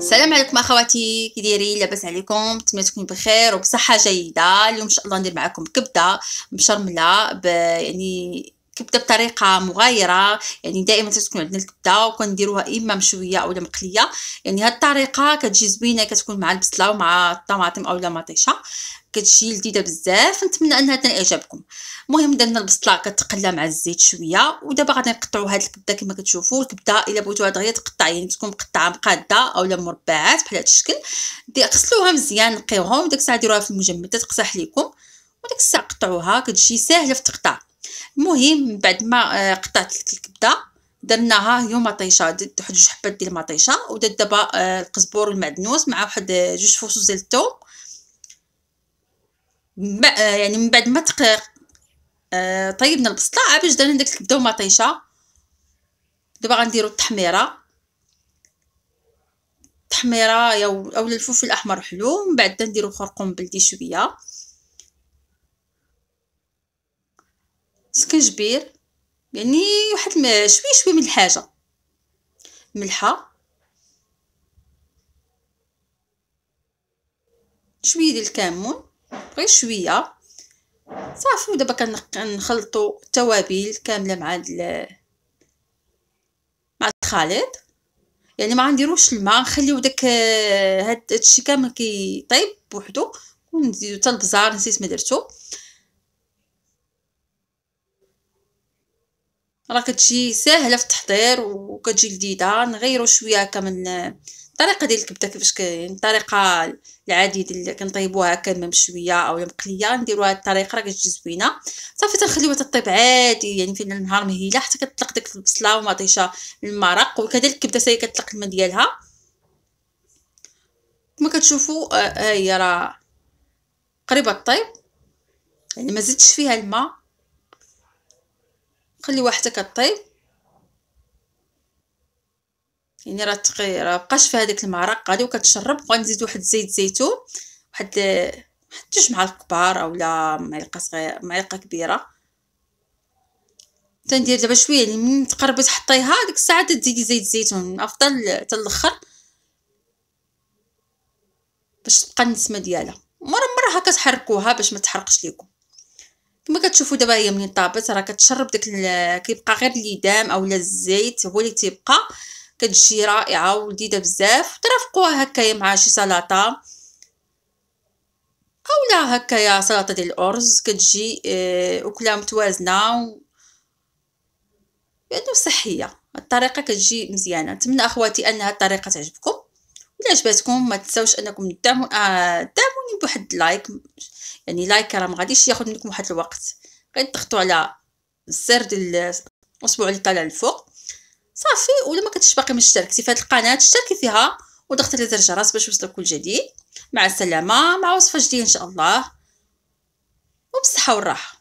السلام عليكم اخواتي كي دايرين لاباس عليكم نتمنى تكونوا بخير وبصحه جيده اليوم ان شاء الله ندير معكم كبده مشرمله ب... يعني كبده بطريقه مغايره يعني دائما تكون عندنا الكبده وكنديروها اما مشويه او مقليه يعني هاد الطريقه كتجي زوينه كتكون مع البصله ومع الطماطم او المطيشه كتجي لذيذه بزاف نتمنى انها تنال اعجابكم المهم درنا البصله كتقلى مع الزيت شويه ودابا غادي نقطعوا هاد الكبده كما كتشوفوا الكبده الا بغيتوها دغيا تقطع يعني تكون مقطعه مقاده اولا مربعات بحال هاد الشكل غسلوها مزيان نقيوهم وداك الساعه ديروها في المجمد تتقصح ليكم وديك الساعه قطعوها كتجي ساهله في التقطيع المهم بعد ما آه، قطعت الكبده درناها هي مطيشه درت واحد جوج حبات ديال المطيشه ودرت دابا آه، القزبور والمعدنوس مع واحد آه، جوج فصوص ديال الثوم يعني من بعد ما تق طيبنا البصله عا باش درنا داك الكبده ومطيشه دابا غنديرو التحميره التحميره اولا الفلفل الاحمر حلو من بعد نديرو الخرقوم بلدي شويه سكنجبير يعني واحد شويه شويه من الحاجه ملحه شويه ديال الكمون غير شويه صافي ودابا كنخلطوا التوابل كامله مع مع الخليط يعني ما غنديروش الماء نخليو داك الشيء كامل كيطيب بوحدو ونزيدو حتى البزار نسيت ما درتو راه كتجي ساهله في التحضير وكتجي لذيذه نغيروا شويه هكا من الطريقه ديال الكبده كيفاش كاين يعني الطريقه العاديه ديال كنطيبوها هكا مشويه او مقليه نديروها هاد الطريقه راه كتجي زوينه صافي تنخليوها تطيب عادي يعني في النهار مهيله حتى كتطلق ديك البصله ومطيشه المرق وكذلك الكبده ساهي كتطلق الماء ديالها كما كتشوفوا ها آه، آه، هي راه قريبه الطيب يعني ما زدتش فيها الماء خلي واحدة كطيب يعني راه تقي راه بقاش في هذيك المعرق غادي وكتشرب وغنزيد واحد زيت زيتون واحد واحد جوج معالق كبار اولا معلقه صغيره معلقه كبيره تندير دابا شويه يعني من تقربي تحطيها ديك الساعه تزيدي زيت الزيتون افضل حتى الاخر باش تبقى النسمه ديالها مره مره هكا تحركوها باش ما تحرقش ليكم كما كتشوفوا دابا هي ملي طابت راه كتشرب داك كيبقى غير الليدام اولا الزيت هو اللي تيبقى كتجي رائعه ولذيذه بزاف ترافقوها هكايا مع شي سلطه اولا هكايا سلطه ديال الارز كتجي آه، اكله متوازنه و... يعني صحيه الطريقه كتجي مزيانه نتمنى اخواتي ان هذه الطريقه تعجبكم الا عجبتكم ما تنساوش انكم دعموا آه دعموني بواحد لايك يعني لايك راه ما غاديش ياخذ منكم واحد الوقت غير تضغطوا على الزر ديال الاسبوع اللي طالع الفوق صافي ولا ما كنتش باقي مشتركتي في هذه القناه اشتركي فيها وضغطي على زر الجرس باش يوصلك كل جديد مع السلامه مع وصفه جديده ان شاء الله وبالصحه والراحه